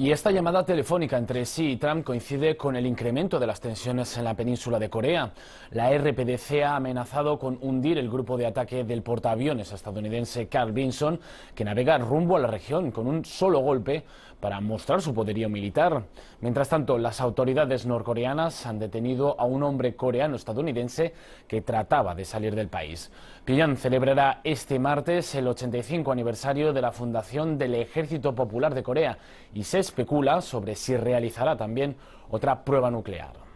Y esta llamada telefónica entre sí y Trump coincide con el incremento de las tensiones en la península de Corea. La RPDC ha amenazado con hundir el grupo de ataque del portaaviones estadounidense Carl Vinson, que navega rumbo a la región con un solo golpe para mostrar su poderío militar. Mientras tanto, las autoridades norcoreanas han detenido a un hombre coreano-estadounidense que trataba de salir del país. Pyongyang celebrará este martes el 85 aniversario de la fundación del Ejército Popular de Corea y se especula sobre si realizará también otra prueba nuclear.